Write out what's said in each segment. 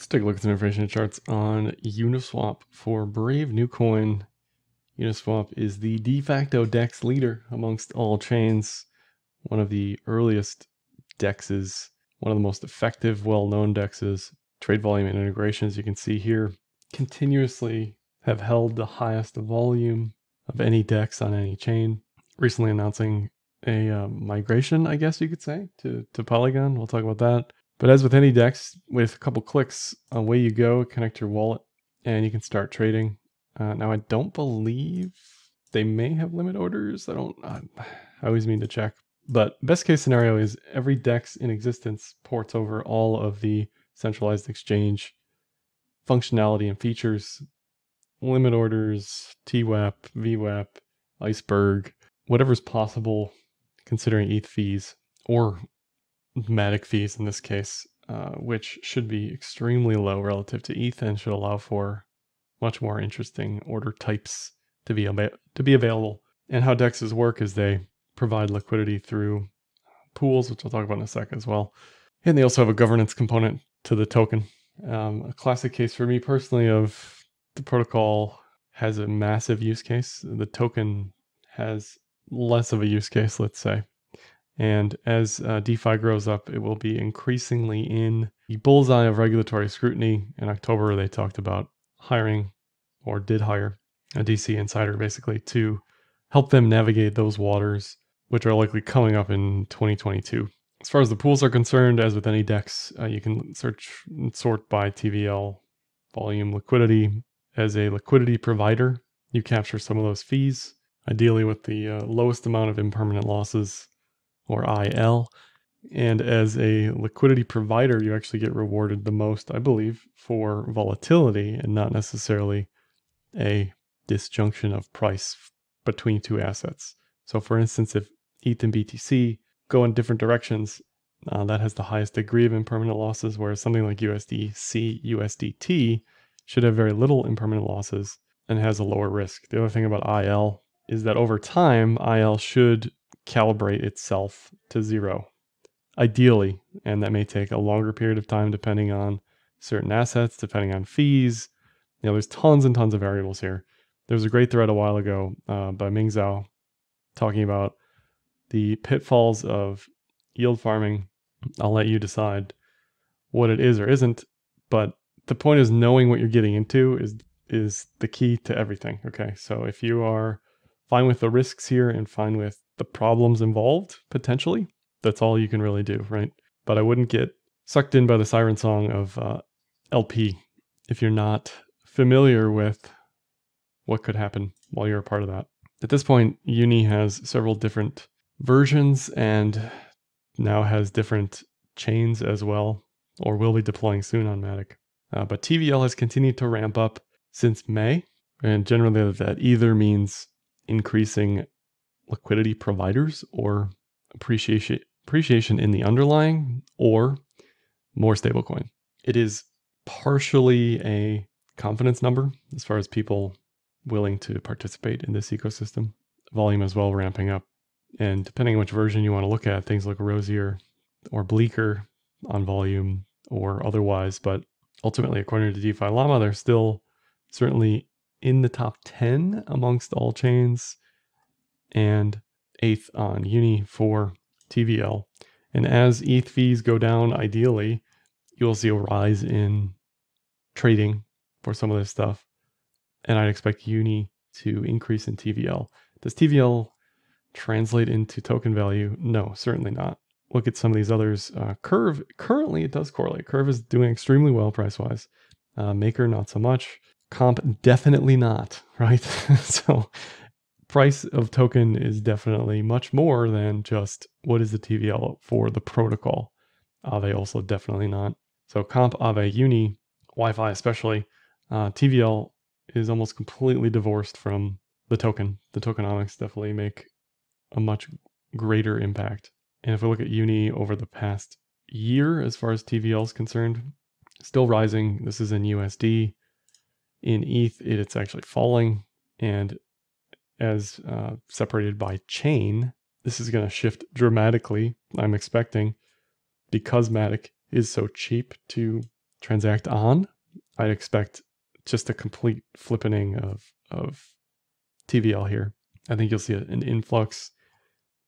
Let's take a look at some information charts on Uniswap for Brave New Coin. Uniswap is the de facto DEX leader amongst all chains, one of the earliest DEXs, one of the most effective, well-known DEXs. Trade volume and integrations, you can see here, continuously have held the highest volume of any DEX on any chain. Recently announcing a uh, migration, I guess you could say, to, to Polygon. We'll talk about that. But as with any DEX, with a couple clicks, away you go, connect your wallet, and you can start trading. Uh, now, I don't believe they may have limit orders. I don't, I always mean to check. But best case scenario is every DEX in existence ports over all of the centralized exchange functionality and features, limit orders, TWAP, VWAP, Iceberg, whatever's possible considering ETH fees or MATIC fees in this case, uh, which should be extremely low relative to ETH and should allow for much more interesting order types to be, to be available. And how DEXs work is they provide liquidity through pools, which I'll talk about in a sec as well. And they also have a governance component to the token. Um, a classic case for me personally of the protocol has a massive use case. The token has less of a use case, let's say. And as uh, DeFi grows up, it will be increasingly in the bullseye of regulatory scrutiny. In October, they talked about hiring or did hire a DC insider basically to help them navigate those waters, which are likely coming up in 2022. As far as the pools are concerned, as with any DEX, uh, you can search and sort by TVL volume liquidity. As a liquidity provider, you capture some of those fees, ideally with the uh, lowest amount of impermanent losses or IL. And as a liquidity provider, you actually get rewarded the most, I believe, for volatility and not necessarily a disjunction of price between two assets. So, for instance, if ETH and BTC go in different directions, uh, that has the highest degree of impermanent losses, whereas something like USDC, USDT should have very little impermanent losses and has a lower risk. The other thing about IL is that over time, IL should calibrate itself to zero, ideally. And that may take a longer period of time depending on certain assets, depending on fees. You know, there's tons and tons of variables here. There was a great thread a while ago uh, by Ming Zhao talking about the pitfalls of yield farming. I'll let you decide what it is or isn't, but the point is knowing what you're getting into is is the key to everything. Okay, so if you are fine with the risks here and fine with the problems involved potentially. That's all you can really do, right? But I wouldn't get sucked in by the siren song of uh, LP if you're not familiar with what could happen while you're a part of that. At this point, Uni has several different versions and now has different chains as well, or will be deploying soon on Matic. Uh, but TVL has continued to ramp up since May, and generally that either means increasing liquidity providers or appreciation appreciation in the underlying or more stablecoin. It is partially a confidence number as far as people willing to participate in this ecosystem. Volume as well ramping up. And depending on which version you want to look at, things look rosier or bleaker on volume or otherwise. But ultimately, according to DeFi Llama, there's still certainly in the top 10 amongst all chains and eighth on Uni for TVL. And as ETH fees go down, ideally, you'll see a rise in trading for some of this stuff. And I'd expect Uni to increase in TVL. Does TVL translate into token value? No, certainly not. Look at some of these others. Uh, Curve, currently it does correlate. Curve is doing extremely well price-wise. Uh, Maker, not so much comp definitely not, right? so price of token is definitely much more than just what is the TVL for the protocol. Ave also definitely not. So comp, Ave Uni, Wi-Fi especially, uh, TVL is almost completely divorced from the token. The tokenomics definitely make a much greater impact. And if we look at Uni over the past year, as far as TVL is concerned, still rising. This is in USD. In ETH, it's actually falling. And as uh, separated by chain, this is going to shift dramatically, I'm expecting, because Matic is so cheap to transact on. I'd expect just a complete flippening of, of TVL here. I think you'll see an influx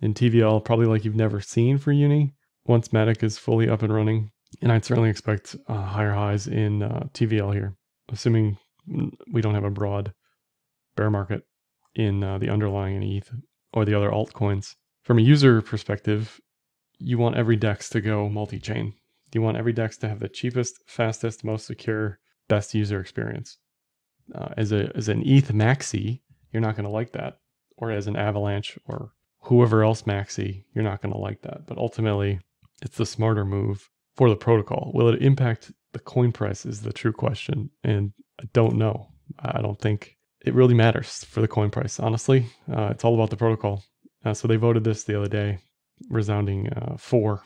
in TVL, probably like you've never seen for Uni once Matic is fully up and running. And I'd certainly expect uh, higher highs in uh, TVL here, assuming we don't have a broad bear market in uh, the underlying in ETH or the other altcoins. From a user perspective, you want every DEX to go multi-chain. You want every DEX to have the cheapest, fastest, most secure, best user experience. Uh, as a as an ETH maxi, you're not going to like that, or as an Avalanche or whoever else maxi, you're not going to like that. But ultimately, it's the smarter move for the protocol. Will it impact the coin price? Is the true question, and I don't know. I don't think it really matters for the coin price. Honestly, uh, it's all about the protocol. Uh, so they voted this the other day, resounding uh, four,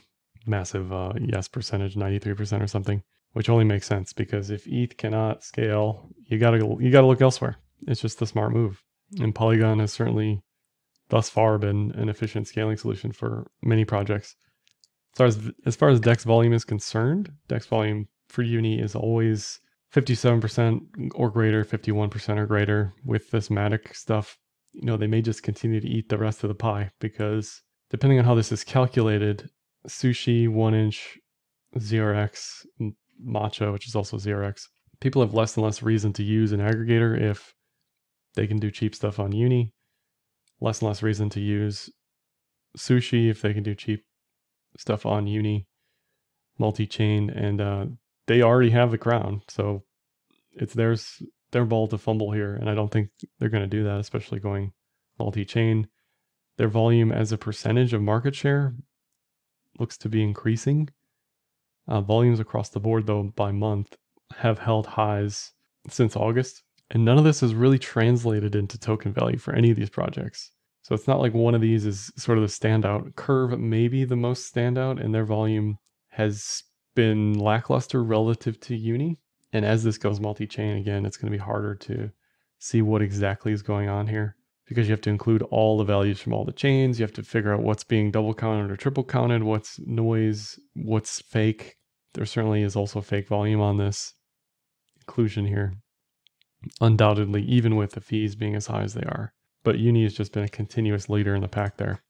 massive uh, yes percentage, ninety three percent or something, which only makes sense because if ETH cannot scale, you gotta you gotta look elsewhere. It's just the smart move, and Polygon has certainly thus far been an efficient scaling solution for many projects. As far as, as far as Dex volume is concerned, Dex volume for Uni is always 57% or greater, 51% or greater with this Matic stuff, you know, they may just continue to eat the rest of the pie because depending on how this is calculated, sushi, one inch, ZRX, matcha, which is also ZRX, people have less and less reason to use an aggregator if they can do cheap stuff on uni, less and less reason to use sushi if they can do cheap stuff on uni, multi chain, and uh, they already have the crown, so it's theirs their ball to fumble here, and I don't think they're going to do that, especially going multi-chain. Their volume as a percentage of market share looks to be increasing. Uh, volumes across the board, though, by month have held highs since August, and none of this has really translated into token value for any of these projects. So it's not like one of these is sort of the standout. Curve may be the most standout, and their volume has been lackluster relative to uni. And as this goes multi-chain again, it's going to be harder to see what exactly is going on here because you have to include all the values from all the chains. You have to figure out what's being double counted or triple counted, what's noise, what's fake. There certainly is also fake volume on this inclusion here. Undoubtedly, even with the fees being as high as they are. But Uni has just been a continuous leader in the pack there.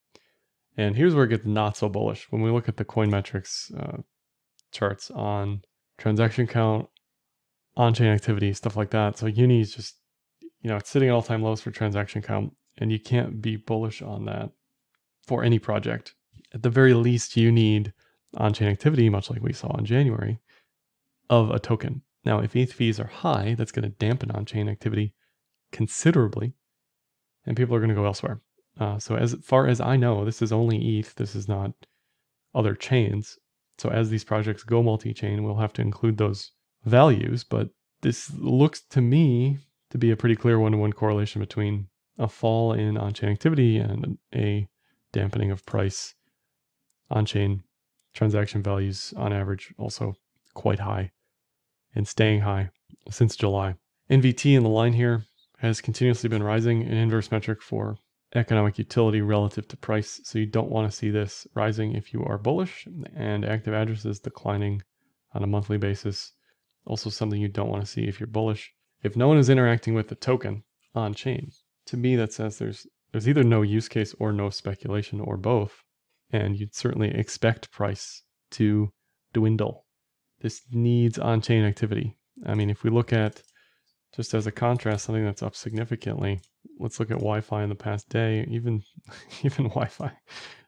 And here's where it gets not so bullish. When we look at the coin metrics uh, charts on transaction count, on chain activity, stuff like that. So Uni is just, you know, it's sitting at all time lows for transaction count, and you can't be bullish on that for any project. At the very least, you need on chain activity, much like we saw in January, of a token. Now, if ETH fees are high, that's going to dampen on chain activity considerably, and people are going to go elsewhere. Uh, so, as far as I know, this is only ETH. This is not other chains. So as these projects go multi-chain, we'll have to include those values, but this looks to me to be a pretty clear one-to-one correlation between a fall in on-chain activity and a dampening of price on-chain transaction values on average also quite high and staying high since July. NVT in the line here has continuously been rising, an inverse metric for economic utility relative to price. So you don't want to see this rising if you are bullish and active addresses declining on a monthly basis. Also something you don't want to see if you're bullish. If no one is interacting with the token on chain, to me that says there's there's either no use case or no speculation or both. And you'd certainly expect price to dwindle. This needs on-chain activity. I mean, if we look at just as a contrast, something that's up significantly. Let's look at Wi-Fi in the past day. Even even Wi-Fi,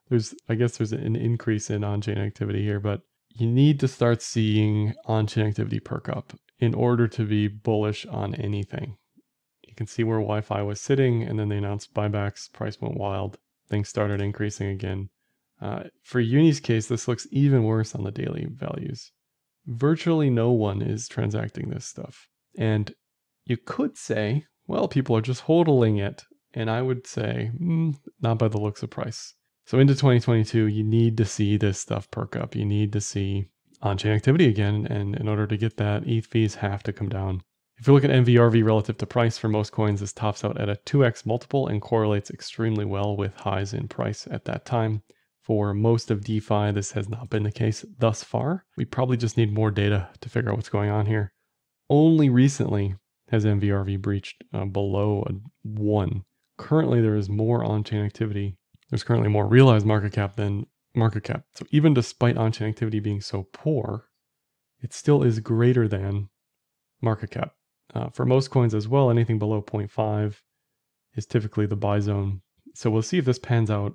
there's I guess there's an increase in on-chain activity here, but you need to start seeing on-chain activity perk up in order to be bullish on anything. You can see where Wi-Fi was sitting, and then they announced buybacks. Price went wild. Things started increasing again. Uh, for Uni's case, this looks even worse on the daily values. Virtually no one is transacting this stuff. And you could say, well, people are just hodling it. And I would say, mm, not by the looks of price. So into 2022, you need to see this stuff perk up. You need to see on-chain activity again. And in order to get that, ETH fees have to come down. If you look at MVRV relative to price for most coins, this tops out at a 2x multiple and correlates extremely well with highs in price at that time. For most of DeFi, this has not been the case thus far. We probably just need more data to figure out what's going on here. Only recently has MVRV breached uh, below a one. Currently, there is more on-chain activity. There's currently more realized market cap than market cap. So even despite on-chain activity being so poor, it still is greater than market cap. Uh, for most coins as well, anything below 0.5 is typically the buy zone. So we'll see if this pans out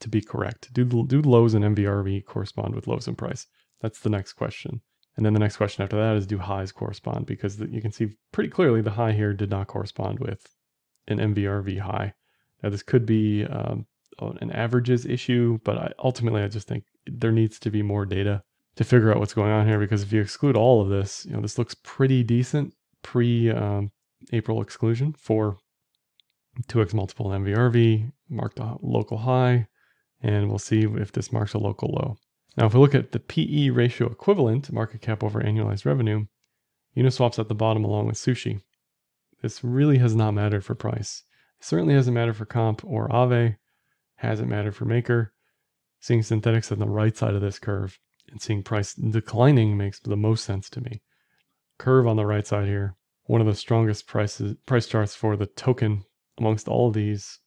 to be correct. Do, do lows in MVRV correspond with lows in price? That's the next question. And then the next question after that is do highs correspond? Because you can see pretty clearly the high here did not correspond with an MVRV high. Now this could be um, an averages issue, but I, ultimately I just think there needs to be more data to figure out what's going on here. Because if you exclude all of this, you know this looks pretty decent pre um, April exclusion for 2x multiple MVRV marked a local high, and we'll see if this marks a local low. Now, if we look at the PE ratio equivalent, market cap over annualized revenue, Uniswap's at the bottom along with Sushi. This really has not mattered for price. It certainly hasn't mattered for Comp or ave. hasn't mattered for Maker. Seeing synthetics on the right side of this curve and seeing price declining makes the most sense to me. Curve on the right side here, one of the strongest prices, price charts for the token amongst all of these,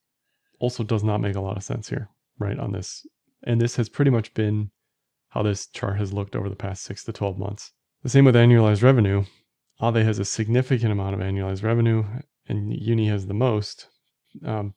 also does not make a lot of sense here, right? On this. And this has pretty much been how this chart has looked over the past 6 to 12 months. The same with annualized revenue. Ave has a significant amount of annualized revenue, and Uni has the most. Um,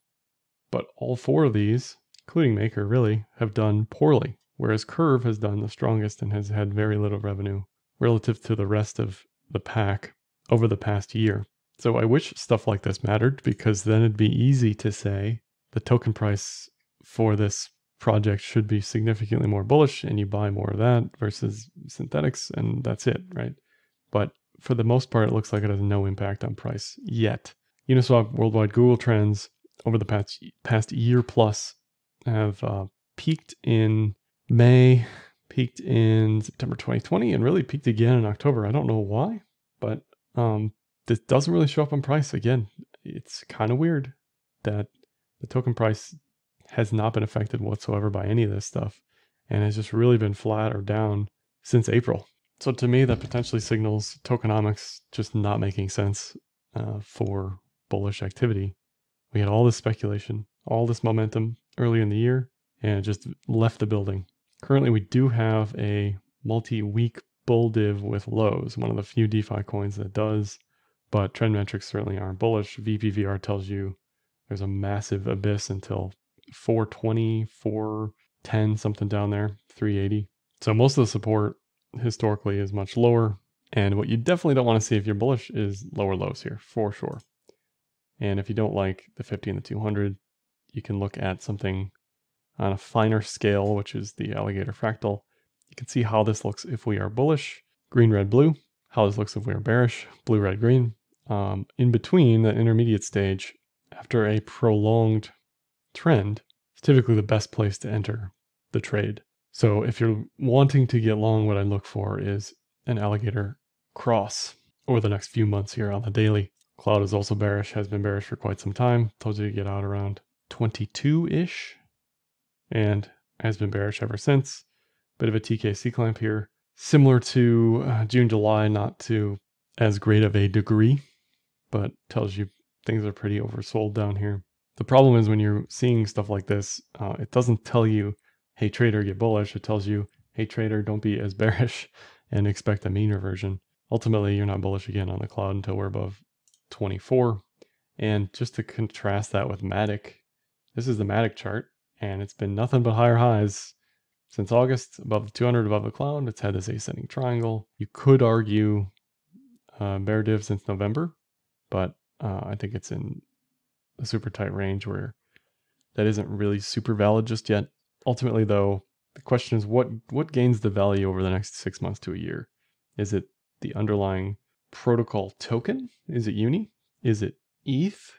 but all four of these, including Maker, really, have done poorly, whereas Curve has done the strongest and has had very little revenue relative to the rest of the pack over the past year. So I wish stuff like this mattered because then it'd be easy to say the token price for this project should be significantly more bullish and you buy more of that versus synthetics and that's it, right? But for the most part, it looks like it has no impact on price yet. Uniswap worldwide Google trends over the past past year plus have uh, peaked in May, peaked in September 2020, and really peaked again in October. I don't know why, but um, this doesn't really show up on price again. It's kind of weird that the token price has not been affected whatsoever by any of this stuff and has just really been flat or down since April. So to me, that potentially signals tokenomics just not making sense uh, for bullish activity. We had all this speculation, all this momentum early in the year, and it just left the building. Currently, we do have a multi-week bull div with lows, one of the few DeFi coins that does, but trend metrics certainly aren't bullish. VPVR tells you there's a massive abyss until 420, 410, something down there, 380. So most of the support historically is much lower. And what you definitely don't want to see if you're bullish is lower lows here, for sure. And if you don't like the 50 and the 200, you can look at something on a finer scale, which is the alligator fractal. You can see how this looks if we are bullish, green, red, blue, how this looks if we are bearish, blue, red, green. Um, in between that intermediate stage, after a prolonged trend, typically the best place to enter the trade. So if you're wanting to get long, what I look for is an alligator cross over the next few months here on the daily. Cloud is also bearish, has been bearish for quite some time. Told you to get out around 22 ish and has been bearish ever since. Bit of a TKC clamp here, similar to uh, June, July, not to as great of a degree, but tells you things are pretty oversold down here. The problem is when you're seeing stuff like this, uh, it doesn't tell you, hey, trader, get bullish. It tells you, hey, trader, don't be as bearish and expect a mean reversion. Ultimately, you're not bullish again on the cloud until we're above 24. And just to contrast that with Matic, this is the Matic chart, and it's been nothing but higher highs since August, above the 200, above the cloud. It's had this ascending triangle. You could argue uh, bear div since November, but uh, I think it's in a super tight range where that isn't really super valid just yet. Ultimately, though, the question is what what gains the value over the next six months to a year? Is it the underlying protocol token? Is it Uni? Is it ETH?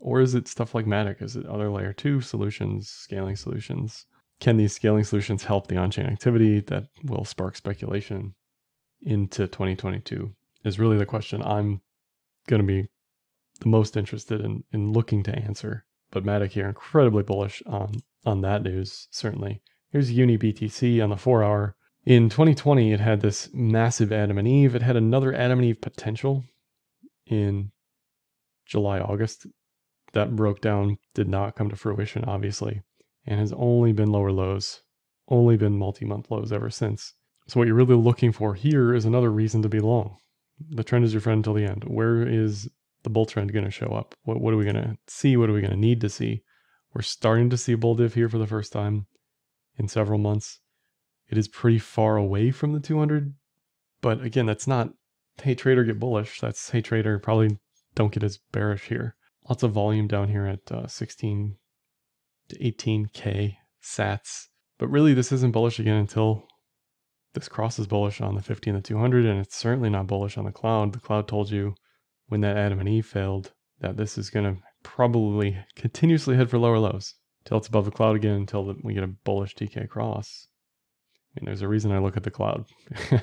Or is it stuff like Matic? Is it other layer two solutions, scaling solutions? Can these scaling solutions help the on chain activity that will spark speculation into 2022? Is really the question I'm going to be the most interested in, in looking to answer. But Matic here, incredibly bullish on, on that news, certainly. Here's UniBTC on the four hour. In 2020, it had this massive Adam and Eve. It had another Adam and Eve potential in July, August. That broke down, did not come to fruition, obviously, and has only been lower lows, only been multi month lows ever since. So, what you're really looking for here is another reason to be long. The trend is your friend till the end. Where is the bull trend going to show up? What, what are we going to see? What are we going to need to see? We're starting to see a bull div here for the first time in several months. It is pretty far away from the 200, but again, that's not, hey trader, get bullish. That's, hey trader, probably don't get as bearish here. Lots of volume down here at uh, 16 to 18K sats. But really, this isn't bullish again until this cross is bullish on the 50 and the 200, and it's certainly not bullish on the cloud. The cloud told you when that Adam and Eve failed, that this is going to probably continuously head for lower lows until it's above the cloud again until we get a bullish TK cross. I mean, there's a reason I look at the cloud.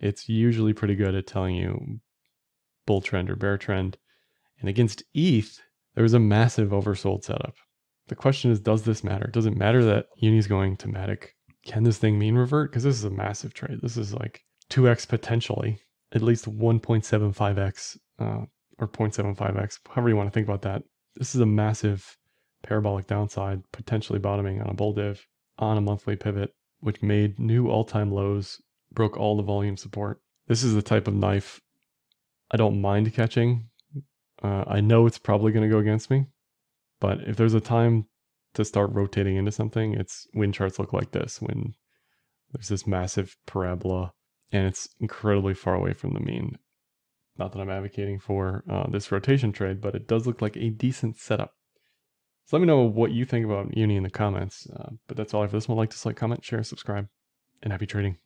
it's usually pretty good at telling you bull trend or bear trend. And against ETH, there was a massive oversold setup. The question is, does this matter? Does it matter that Uni's going to Matic? Can this thing mean revert? Because this is a massive trade. This is like 2x potentially, at least 1.75x uh, or 0.75x, however you want to think about that. This is a massive parabolic downside, potentially bottoming on a bull div on a monthly pivot, which made new all-time lows, broke all the volume support. This is the type of knife I don't mind catching. Uh, I know it's probably going to go against me, but if there's a time to start rotating into something, it's when charts look like this, when there's this massive parabola and it's incredibly far away from the mean. Not that I'm advocating for uh, this rotation trade, but it does look like a decent setup. So let me know what you think about Uni in the comments. Uh, but that's all I have for this one. Like, dislike, comment, share, subscribe, and happy trading.